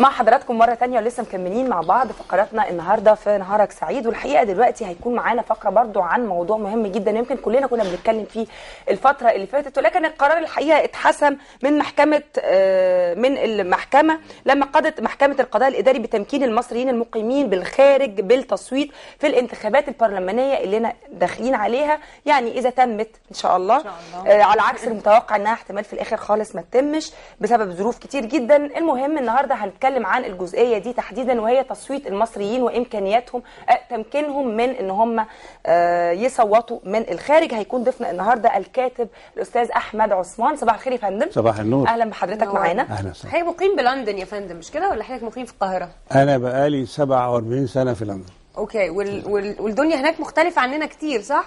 مع حضراتكم مره تانية ولسه مكملين مع بعض فقراتنا النهارده في نهارك سعيد والحقيقه دلوقتي هيكون معانا فقره برضو عن موضوع مهم جدا يمكن كلنا كنا بنتكلم فيه الفتره اللي فاتت ولكن القرار الحقيقه اتحسم من محكمه آه، من المحكمه لما قضت محكمه القضاء الاداري بتمكين المصريين المقيمين بالخارج بالتصويت في الانتخابات البرلمانيه اللي احنا داخلين عليها يعني اذا تمت ان شاء الله, إن شاء الله. آه، على عكس المتوقع انها احتمال في الاخر خالص ما تتمش بسبب ظروف كتير جدا المهم النهارده هنتكلم بيتكلم عن الجزئيه دي تحديدا وهي تصويت المصريين وامكانياتهم آه، تمكينهم من ان هم آه، يصوتوا من الخارج هيكون ضيفنا النهارده الكاتب الاستاذ احمد عثمان صباح الخير يا فندم صباح النور اهلا بحضرتك معانا اهلا حضرتك مقيم بلندن يا فندم مش كده ولا حضرتك مقيم في القاهره انا بقالي 47 سنه في لندن اوكي وال... وال... والدنيا هناك مختلفه عننا كتير صح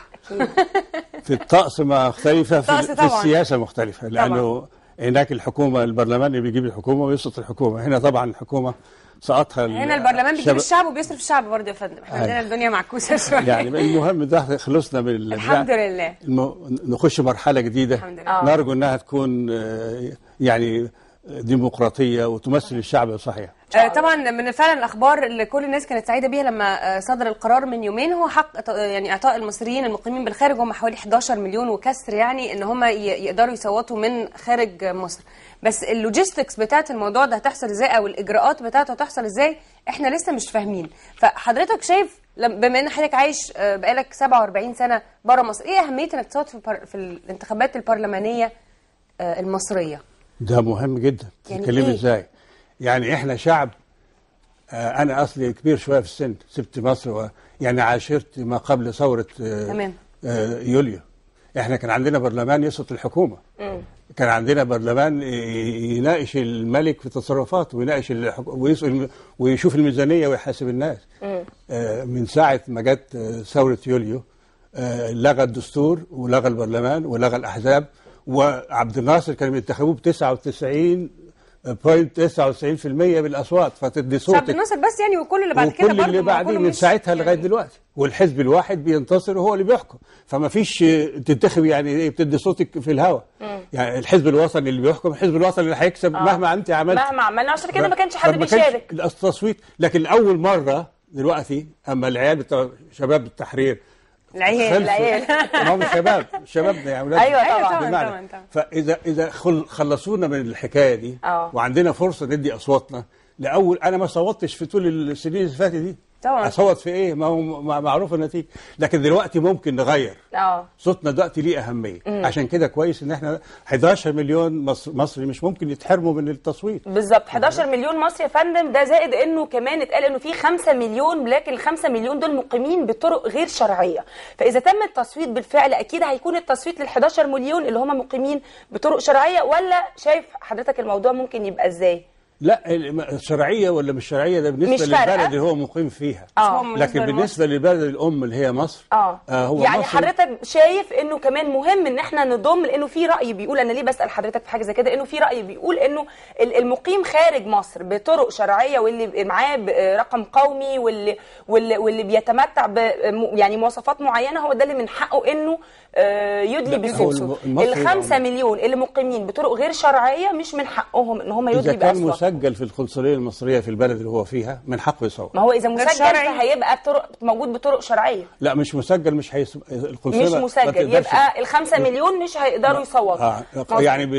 في الطقس مختلفه في, في السياسه مختلفه لانه طبعا. هناك الحكومه البرلمان بيجيب الحكومه ويسقط الحكومه هنا طبعا الحكومه سقطها هنا البرلمان بيجيب الشعب وبيصرف الشعب برضه يا فندم احنا عندنا الدنيا معكوسه شويه يعني المهم ده خلصنا من الحمد لله الم... نخش مرحله جديده الحمد لله. نرجو انها تكون آه، يعني ديمقراطيه وتمثل الشعب صحيح آه، طبعا من فعلا الاخبار اللي كل الناس كانت سعيده بيها لما آه، صدر القرار من يومين هو حق يعني اعطاء المصريين المقيمين بالخارج هم حوالي 11 مليون وكسر يعني ان هم يقدروا يصوتوا من خارج مصر بس اللوجيستكس بتاعه الموضوع ده هتحصل ازاي او الاجراءات بتاعته هتحصل ازاي احنا لسه مش فاهمين فحضرتك شايف بما ان حضرتك عايش آه، بقالك 47 سنه بره مصر ايه اهميه انك تصوت في, في الانتخابات البرلمانيه المصريه ده مهم جدا يعني إيه؟ ازاي يعني احنا شعب آه، انا اصلي كبير شويه في السن سبت مصر و يعني عاشرت ما قبل ثوره آه، تمام آه، يوليو احنا كان عندنا برلمان يسقط الحكومه مم. كان عندنا برلمان يناقش الملك في تصرفاته ويناقش الحك... ويشوف الميزانيه ويحاسب الناس مم. من ساعه ما جت ثوره يوليو لغى الدستور ولغى البرلمان ولغى الاحزاب وعبد الناصر كان بينتخبوه ب 99 0.99% بالاصوات فتدي صوتك شعب الناصر بس يعني وكل اللي بعد كده برضه اللي بعديه من ساعتها لغايه يعني. دلوقتي والحزب الواحد بينتصر وهو اللي بيحكم فما فيش تنتخب يعني ايه بتدي صوتك في الهواء يعني الحزب الوطني اللي بيحكم الحزب الوطني اللي هيكسب آه. مهما انت عملت مهما عملنا عشان كده ما كانش حد بيشارك التصويت لكن اول مره دلوقتي اما العيال شباب التحرير العيال العيال ما هم شباب شبابنا يعني اولاد ايوه طبعا طبعًا طبعًا. فاذا اذا خلصونا من الحكايه دي أوه. وعندنا فرصه ندي اصواتنا لاول انا ما صوتتش في طول السنين اللي فاتت دي طبعا اصوت في ايه ما هو معروف النتيجه لكن دلوقتي ممكن نغير اه صوتنا دلوقتي ليه اهميه مم. عشان كده كويس ان احنا 11 مليون مصري مش ممكن يتحرموا من التصويت بالظبط 11 مليون مصري يا فندم ده زائد انه كمان اتقال انه في 5 مليون لكن ال 5 مليون دول مقيمين بطرق غير شرعيه فاذا تم التصويت بالفعل اكيد هيكون التصويت لل 11 مليون اللي هم مقيمين بطرق شرعيه ولا شايف حضرتك الموضوع ممكن يبقى ازاي لا الشرعيه ولا مش شرعيه ده بالنسبه للبلد اللي هو مقيم فيها أوه. لكن بالنسبه للبلد الام اللي هي مصر آه. آه هو يعني مصر حضرتك شايف انه كمان مهم ان احنا نضم لانه في راي بيقول انا ليه بسال حضرتك في حاجه زي كده انه في راي بيقول انه المقيم خارج مصر بطرق شرعيه واللي معاه رقم قومي واللي واللي, واللي بيتمتع ب يعني مواصفات معينه هو ده اللي من حقه انه آه، يدلي بصوته 5 يعني مليون اللي مقيمين بطرق غير شرعيه مش من حقهم ان هم يدلي باصواتهم مسجل في القنصليه المصريه في البلد اللي هو فيها من حقه يصور ما هو اذا مسجل هيبقى طرق موجود بطرق شرعيه لا مش مسجل مش هيص... القنصليه مش مسجل يبقى 5 مليون مش هيقدروا يصوروا آه. يعني ب...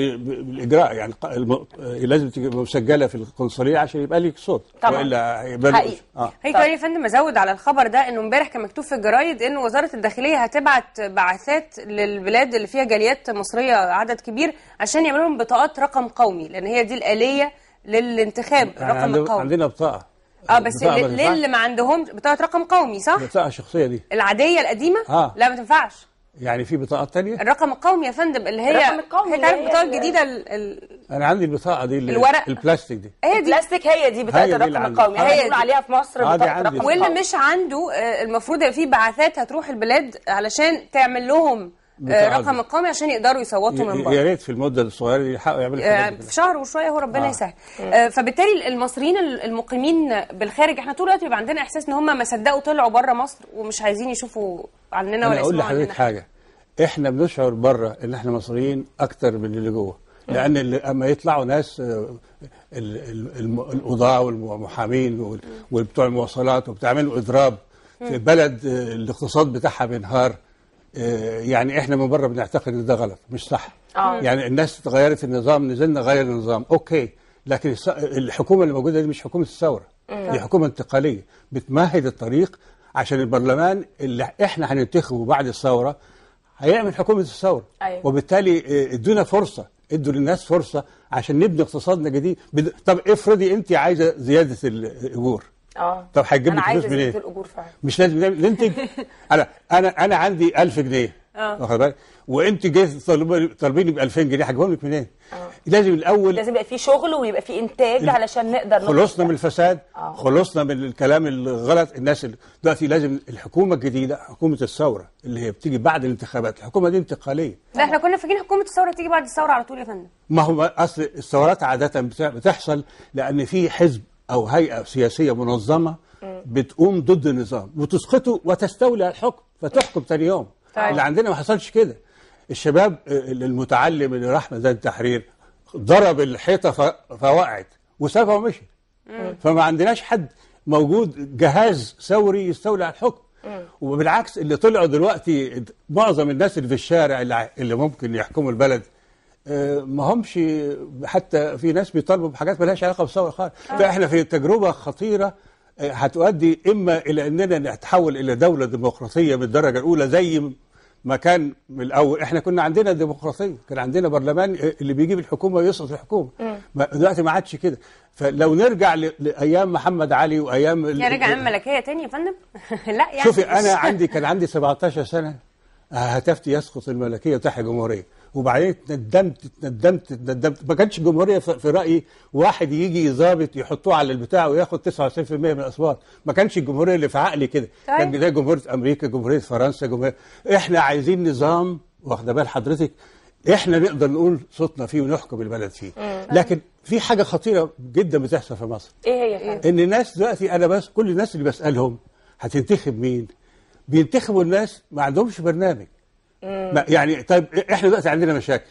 بالاجراء يعني الم... لازم تبقى مسجله في القنصليه عشان يبقى ليك صوت طبعا والا هيبقى حقيقي آه. طيب. هي كمان طيب يا فندم ازود على الخبر ده انه امبارح كان مكتوب في الجرايد ان وزاره الداخليه هتبعت بعثات للبلاد اللي فيها جاليات مصريه عدد كبير عشان يعملوا لهم بطاقات رقم قومي لان هي دي الاليه للانتخاب رقم القومي عندنا بطاقه اه بس للي ما عندهمش بطاقه رقم قومي صح؟ البطاقه الشخصيه دي العاديه القديمه؟ اه لا ما تنفعش يعني في بطاقات تانية؟ الرقم القومي يا فندم اللي هي الرقم القومي انت عارف البطاقه الجديده ال... ال... انا عندي البطاقه دي اللي الورق البلاستيك دي هي دي البلاستيك هي دي بطاقه الرقم القومي هي بنقول عليها في مصر آه، بطاقه الرقم واللي مش عنده آه، المفروض يبقى في بعثات هتروح البلاد علشان تعمل لهم آه، رقم القومي عشان يقدروا يصوتوا من بره يا ريت في المده الصغيره دي يحققوا يعملوا يعني في شهر وشويه هو ربنا آه. يسهل آه. آه، فبالتالي المصريين المقيمين بالخارج احنا طول الوقت بيبقى عندنا احساس ان هم ما صدقوا طلعوا بره مصر ومش عايزين يشوفوا عننا ولا يسمعوا اقول لحضرتك حاجه احنا بنشعر بره ان احنا مصريين اكتر من اللي جوه لان اما يطلعوا ناس آه، القضاه والمحامين وبتوع المواصلات وبتعملوا اضراب في بلد الاقتصاد بتاعها بينهار آه، يعني احنا من بره بنعتقد ان ده غلط مش صح آه. يعني الناس اتغيرت النظام نزلنا غير النظام اوكي لكن الحكومه اللي موجوده دي مش حكومه الثوره دي حكومه انتقاليه بتمهد الطريق عشان البرلمان اللي احنا هننتخبه بعد الثوره هيعمل حكومه الثوره أيوة. وبالتالي آه، ادونا فرصه ادوا للناس فرصه عشان نبني اقتصادنا جديد طب افرضي انت عايزه زياده الاجور اه طب هتجيب لي فلوس منين؟ إيه؟ الاجور فعلا مش لازم ننتج انا انا انا عندي 1000 جنيه اه واخد بالك وانت جاي طالبيني ب 2000 جنيه هجيبهم لك منين؟ آه. لازم الاول لازم يبقى في شغل ويبقى في انتاج علشان نقدر خلصنا من الفساد أوه. خلصنا من الكلام الغلط الناس دلوقتي لازم الحكومه الجديده حكومه الثوره اللي هي بتيجي بعد الانتخابات الحكومه دي انتقاليه لا احنا كنا فاكرين حكومه الثوره تيجي بعد الثوره على طول يا فندم ما هو اصل الثورات عاده بتحصل لان في حزب أو هيئة سياسية منظمة بتقوم ضد النظام وتسقطه وتستولي على الحكم فتحكم تاني يوم طيب. اللي عندنا ما حصلش كده الشباب آه، المتعلم اللي راح ميدان التحرير ضرب الحيطه فوقعت وسابها ومشي فما عندناش حد موجود جهاز ثوري يستولي على الحكم وبالعكس اللي طلعوا دلوقتي معظم الناس اللي في الشارع اللي ممكن يحكموا البلد ما همش حتى في ناس بيطالبوا بحاجات مالهاش علاقه بالثوره خالص آه. فاحنا في تجربه خطيره آه، هتؤدي اما الى اننا نتحول الى دوله ديمقراطيه بالدرجه الاولى زي ما كان من الاول احنا كنا عندنا ديمقراطيه كان عندنا برلمان آه، اللي بيجيب الحكومه ويسقط الحكومه دلوقتي ما عادش كده فلو نرجع لايام محمد علي وايام يعني رجع ايام ملكيه تاني يا فندم لا يعني شوفي انا عندي كان عندي 17 سنه هتفتي يسقط الملكيه وتحيا جمهوريه وبعدين اتندمت اتندمت اتندمت ما كانش الجمهوريه في رايي واحد يجي ظابط يحطوه على البتاع وياخد 99% من الاصوات ما كانش الجمهوريه اللي في عقلي كده كان طيب. ده جمهوريه امريكا جمهوريه فرنسا جمهوريه احنا عايزين نظام واخده بال حضرتك احنا نقدر نقول صوتنا فيه ونحكم البلد فيه طيب. لكن في حاجه خطيره جدا بتحصل في مصر ايه هي ان الناس دلوقتي انا بس كل الناس اللي بسالهم هتنتخب مين بينتخبوا الناس ما عندهمش برنامج يعني طيب احنا دلوقتي عندنا مشاكل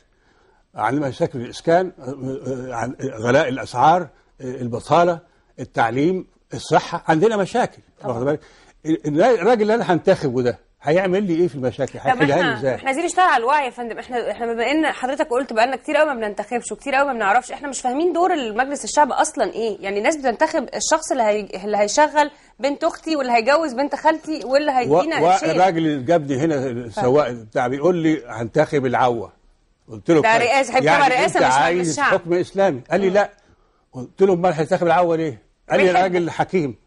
عندنا مشاكل الاسكان آه، آه، غلاء الاسعار آه، البطاله التعليم الصحه عندنا مشاكل الراجل اللي انا هنتخبه ده هيعمل لي ايه في المشاكل هيحلها لي ازاي احنا عايزين نشتغل على الوعي يا فندم احنا احنا بما ان حضرتك قلت بقى لنا كتير قوي ما بننتخبش وكتير قوي ما بنعرفش احنا مش فاهمين دور المجلس الشعب اصلا ايه يعني الناس بتنتخب الشخص اللي هي... اللي هيشغل بنت اختي واللي هيجوز بنت خالتي واللي هيدينا و... الشيء الراجل جابني هنا السواق بتاع بيقول لي هنتخب العوه قلت له ده رئاسه هيبقى يعني رئاسه مش عايز حكم اسلامي قال لي لا قلت له امال هنتخب العوه ليه قال لي الراجل حكيم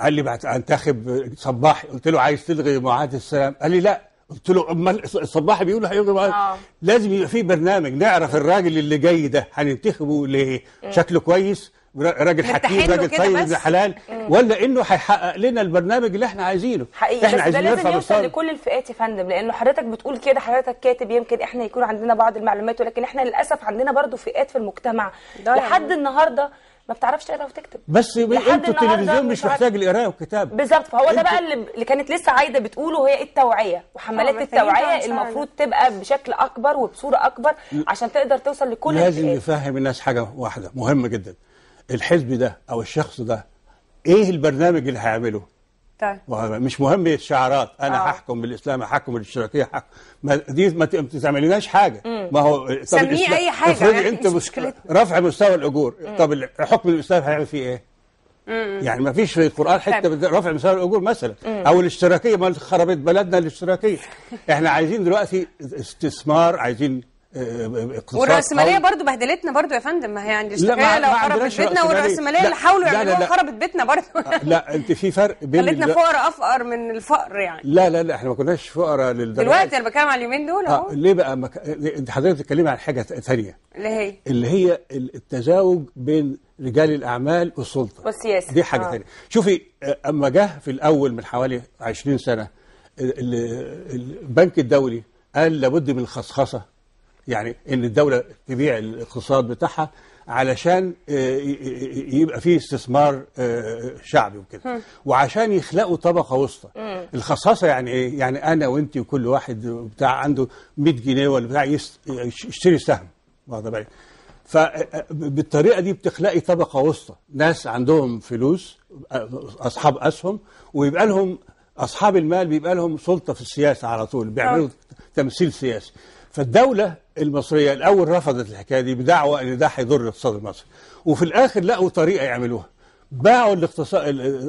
قال لي انتخب صباحي قلت له عايز تلغي معاهده السلام قال لي لا قلت له امال الصباحي بيقول هيلغي معاهده آه. لازم يبقى في برنامج نعرف الراجل اللي جاي ده هننتخبه ليه إيه. شكله كويس راجل حكيم راجل طيب ابن حلال إيه. ولا انه هيحقق لنا البرنامج اللي احنا عايزينه حقيقي احنا بس عايزين ده لازم يوصل لكل الفئات يا فندم لانه حضرتك بتقول كده حضرتك كاتب يمكن احنا يكون عندنا بعض المعلومات ولكن احنا للاسف عندنا برضو فئات في المجتمع لحد النهارده ما بتعرفش تقرا وتكتب بس انتوا التلفزيون مش محتاج القرايه والكتابه بالظبط فهو ده بقى اللي كانت لسه عايده بتقوله هي التوعيه وحملات اه، التوعيه المفروض تبقى بشكل اكبر وبصوره اكبر عشان تقدر توصل لكل الناس لازم نفهم الناس حاجه واحده مهمه جدا الحزب ده او الشخص ده ايه البرنامج اللي هيعمله طيب مش مهم الشعارات انا آه. هحكم بالاسلام هحكم بالاشتراكيه ما دي ما تعمليناش حاجه مم. ما هو سميه اي حاجه يعني انت مش رفع مستوى الاجور مم. طب حكم الاسلام هيعمل فيه ايه؟ مم. يعني ما فيش في القران حته رفع مستوى الاجور مثلا مم. او الاشتراكيه ما خربت بلدنا الاشتراكيه احنا عايزين دلوقتي استثمار عايزين اقتصاد والرأسمالية برضو بهدلتنا برضو يا فندم ما هي يعني اشتغاله وخربت بيتنا والرأسمالية اللي حاولوا يعملوها خربت بيتنا برضو آه، لا انت في فرق بين خلتنا فقراء افقر من الفقر يعني لا لا لا احنا ما كناش فقراء للدرجة دلوقتي انا بتكلم على اليومين دول اهو آه، ليه بقى مك... انت حضرتك بتتكلمي عن حاجة ثانية اللي هي اللي هي التزاوج بين رجال الاعمال والسلطة والسياسة دي حاجة آه. ثانية شوفي آه، اما جه في الاول من حوالي 20 سنة البنك الدولي قال لابد من الخصخصة يعني ان الدوله تبيع الاقتصاد بتاعها علشان آه، يبقى فيه استثمار آه، شعبي وكده وعشان يخلقوا طبقه وسطى الخصاصه يعني ايه يعني انا وانت وكل واحد بتاع عنده 100 جنيه ولا بتاع يشتري سهم واخد بالك فبالطريقه آه، دي بتخلقي طبقه وسطى ناس عندهم فلوس اصحاب اسهم ويبقى لهم اصحاب المال بيبقى لهم سلطه في السياسه على طول بيعملوا تمثيل سياسي فالدوله المصريه الاول رفضت الحكايه دي بدعوى ان ده هيضر الاقتصاد المصري وفي الاخر لقوا طريقه يعملوها باعوا الاقتصاد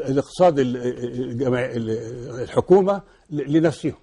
الاقتصاد الحكومه لنفسهم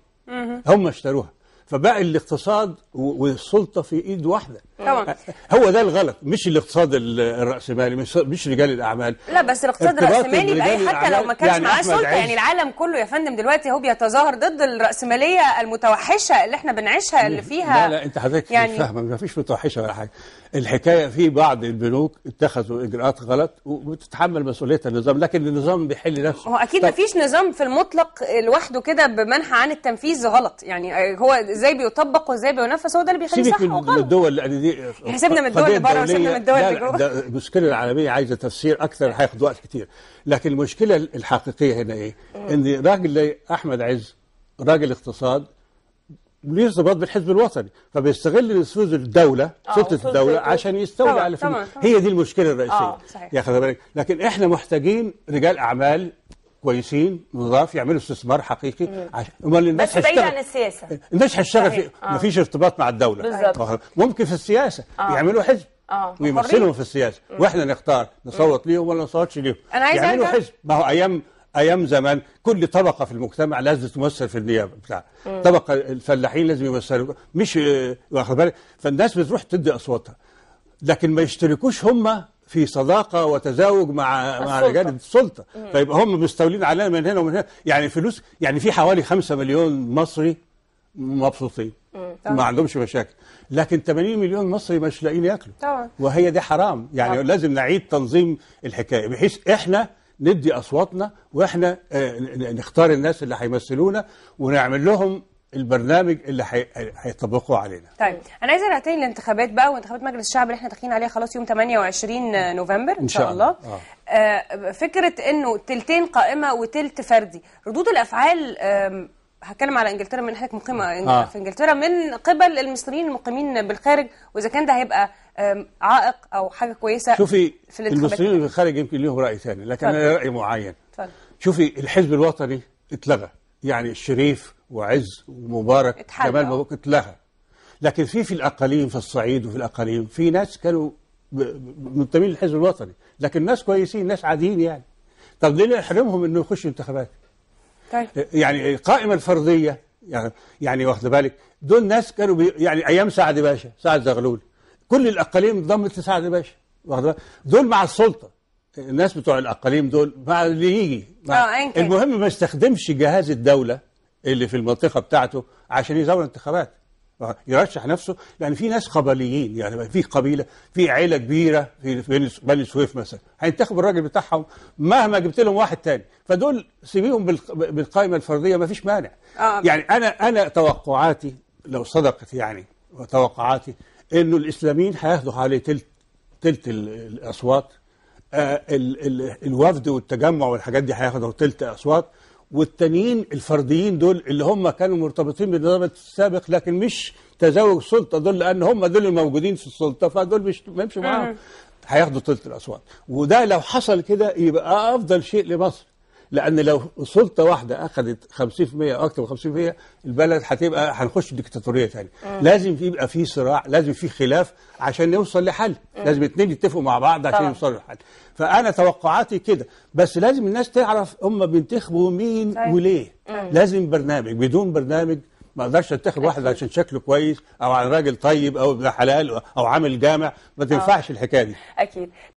هم اشتروها فبقى الاقتصاد والسلطه في ايد واحده طبعا هو ده الغلط مش الاقتصاد الراسمالي مش, مش رجال الاعمال لا بس الاقتصاد الراسمالي بقى حتى لو ما كانش يعني معاه سلطه يعني العالم كله يا فندم دلوقتي هو بيتظاهر ضد الراسماليه المتوحشه اللي احنا بنعيشها اللي فيها لا لا انت حضرتك يعني مش فاهمه ما فيش متوحشه ولا حاجه الحكايه في بعض البنوك اتخذوا اجراءات غلط وبتتحمل مسؤوليه النظام لكن النظام بيحل نفسه هو اكيد ما فيش نظام في المطلق لوحده كده بمنحى عن التنفيذ غلط يعني هو ازاي بيطبق وازاي بينفذ هو ده اللي بيخليه صح وغلط من الدول يعني دي حسبنا من الدول اللي بره وسيبنا من الدول اللي جوه المشكله العالميه عايزه تفسير اكثر هياخد وقت كتير لكن المشكله الحقيقيه هنا ايه؟ مم. ان راجل زي احمد عز راجل اقتصاد ليه ارتباط بالحزب الوطني فبيستغل نفوذ الدوله سلطه آه، الدوله عشان يستولي على فلوس هي دي المشكله الرئيسيه آه، يا خلي بالك لكن احنا محتاجين رجال اعمال كويسين نضاف يعملوا استثمار حقيقي عشان امال الناس بس بعيد عن السياسه الناس هتشتغل في آه. مفيش ارتباط مع الدوله بالظبط آه. ممكن في السياسه آه. يعملوا حزب آه. ويمثلهم في السياسه مم. واحنا نختار نصوت ليهم ولا نصوتش ليهم أنا عايز يعملوا حزب ما هو ايام ايام زمان كل طبقه في المجتمع لازم تمثل في النيابه بتاع طبقه الفلاحين لازم يمثلوا مش آه، واخد بالك فالناس بتروح تدي اصواتها لكن ما يشتركوش هم في صداقه وتزاوج مع مع رجال السلطه فيبقى هم مستولين علينا من هنا ومن هنا يعني فلوس يعني في حوالي 5 مليون مصري مبسوطين ما عندهمش مشاكل لكن 80 مليون مصري مش لاقيين ياكلوا وهي دي حرام يعني طبعا. لازم نعيد تنظيم الحكايه بحيث احنا ندي اصواتنا واحنا آه، نختار الناس اللي هيمثلونا ونعمل لهم البرنامج اللي هيطبقوه علينا طيب انا عايزه ارجع تاني للانتخابات بقى وانتخابات مجلس الشعب اللي احنا داخلين عليها خلاص يوم 28 نوفمبر ان شاء الله آه. آه فكره انه تلتين قائمه وتلت فردي ردود الافعال هتكلم على انجلترا من حضرتك مقيمه آه. في انجلترا من قبل المصريين المقيمين بالخارج واذا كان ده هيبقى عائق او حاجه كويسه شوفي في الانتخابات المصريين اللي بالخارج يمكن لهم راي ثاني لكن انا راي معين طبعا. شوفي الحزب الوطني اتلغى يعني الشريف وعز ومبارك جمال آه. ما كنت لها لكن في في الاقاليم في الصعيد وفي الاقاليم في ناس كانوا منتمين للحزب الوطني لكن ناس كويسين ناس عاديين يعني طب ليه نحرمهم انه يخشوا انتخابات طيب. يعني القائمه الفرديه يعني يعني واخد بالك دول ناس كانوا بي يعني ايام سعد باشا سعد زغلول كل الاقاليم انضمت لسعد باشا واخد بالك دول مع السلطه الناس بتوع الاقاليم دول مع اللي يجي مع آه، المهم ما استخدمش جهاز الدوله اللي في المنطقة بتاعته عشان يزور الانتخابات يرشح نفسه لأن يعني في ناس قبليين يعني في قبيلة في عيلة كبيرة في بني سويف مثلا هينتخبوا الراجل بتاعهم مهما جبت لهم واحد تاني فدول سيبيهم بالقائمة الفردية ما فيش مانع آه. يعني أنا أنا توقعاتي لو صدقت يعني توقعاتي إنه الإسلاميين هياخدوا حوالي تلت تلت الأصوات آه ال ال الوفد والتجمع والحاجات دي هياخدوا تلت أصوات والتانيين الفرديين دول اللي هم كانوا مرتبطين بالنظام السابق لكن مش تزاوج سلطه دول لان هم دول الموجودين في السلطه فدول مش ما معاهم هياخدوا ثلث الاصوات وده لو حصل كده يبقى افضل شيء لمصر لأن لو سلطة واحدة أخذت 50% أو أكثر من 50% البلد هتبقى هنخش ديكتاتورية ثاني آه. لازم يبقى في صراع لازم في خلاف عشان نوصل لحل آه. لازم اتنين يتفقوا مع بعض عشان يوصلوا لحل فأنا توقعاتي كده بس لازم الناس تعرف هم بينتخبوا مين صحيح. طيب. وليه مم. آه. لازم برنامج بدون برنامج ما اقدرش انتخب واحد عشان شكله كويس او عن راجل طيب او ابن حلال او عامل جامع ما تنفعش الحكايه دي اكيد